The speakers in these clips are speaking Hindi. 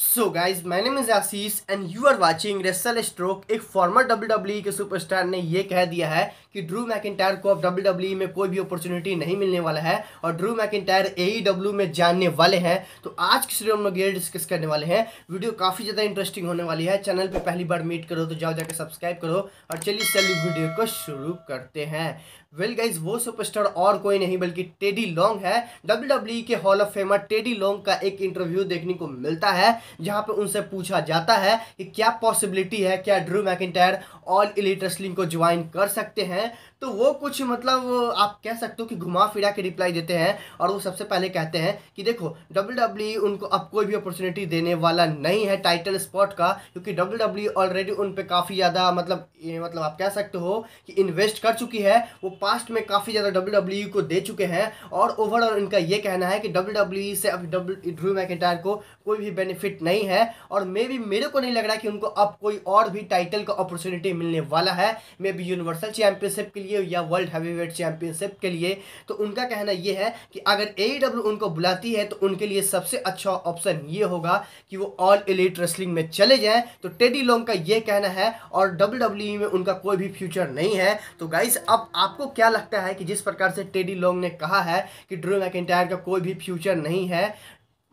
so guys my name is Ashish and you are watching wrestle stroke एक फॉर्मर डब्ल्यू e के सुपरस्टार ने यह कह दिया है कि ड्रू मैकिटायर को अब डब्ल्यू e में कोई भी अपॉर्चुनिटी नहीं मिलने वाला है और ड्रू मैकिटायर ए में जानने वाले हैं तो आज के सीरियल हम लोग ये डिस्कस करने वाले हैं वीडियो काफ़ी ज़्यादा इंटरेस्टिंग होने वाली है चैनल पर पहली बार मीट करो तो जाओ जाकर सब्सक्राइब करो और चलिए चलिए वीडियो को शुरू करते हैं वेल well गाइज वो सुपरस्टार और कोई नहीं बल्कि टेडी लॉन्ग है डब्ल्यू e के hall of famer Teddy Long का एक इंटरव्यू देखने को मिलता है जहां पे उनसे पूछा जाता है कि क्या पॉसिबिलिटी है क्या Drew McIntyre All Elite Wrestling को ज्वाइन कर सकते हैं तो वो कुछ मतलब आप कह सकते हो कि घुमा फिरा के रिप्लाई देते हैं और वो सबसे पहले कहते हैं कि देखो डब्ल्यू e उनको अब कोई भी अपॉर्चुनिटी देने वाला नहीं है टाइटल स्पॉट का क्योंकि डब्ल्यू ऑलरेडी e उन पर काफ़ी ज़्यादा मतलब ये मतलब आप कह सकते हो कि इन्वेस्ट कर चुकी है वो पास्ट में काफ़ी ज़्यादा डब्ल्यू e को दे चुके हैं और ओवरऑल उनका ये कहना है कि डब्ल्यू से अब डब्ल्यू ड्रू मैकेटायर को कोई भी बेनिफिट फिट नहीं है और मे भी मेरे को नहीं लग रहा कि उनको अब कोई और भी टाइटल का अपॉर्चुनिटी मिलने वाला है मे बी यूनिवर्सल चैंपियनशिप के लिए या वर्ल्ड हैवी वेट चैंपियनशिप के लिए तो उनका कहना यह है कि अगर ए e उनको बुलाती है तो उनके लिए सबसे अच्छा ऑप्शन ये होगा कि वो ऑल एलिट रेसलिंग में चले जाएं तो टेडी लॉन्ग का ये कहना है और डब्ल्यू e में उनका कोई भी फ्यूचर नहीं है तो गाइस अब आपको क्या लगता है कि जिस प्रकार से टेडी लॉन्ग ने कहा है कि ड्रू मैकेंटायर का कोई भी फ्यूचर नहीं है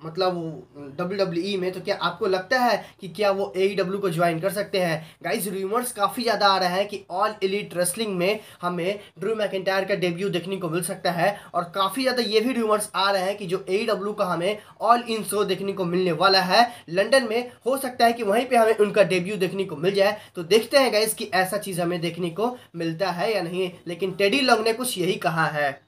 मतलब डब्ल्यू डब्ल्यू ई में तो क्या आपको लगता है कि क्या वो ए डब्ल्यू e को ज्वाइन कर सकते हैं गाइज रूमर्स काफ़ी ज़्यादा आ रहे हैं कि ऑल इलीट रेसलिंग में हमें ड्रू मैकेंटायर का डेब्यू देखने को मिल सकता है और काफ़ी ज़्यादा ये भी रूमर्स आ रहे हैं कि जो ए डब्ल्यू e का हमें ऑल इन शो देखने को मिलने वाला है लंडन में हो सकता है कि वहीं पर हमें उनका डेब्यू देखने को मिल जाए तो देखते हैं गाइज कि ऐसा चीज़ हमें देखने को मिलता है या नहीं लेकिन टेडी लॉन्ग ने कुछ यही कहा है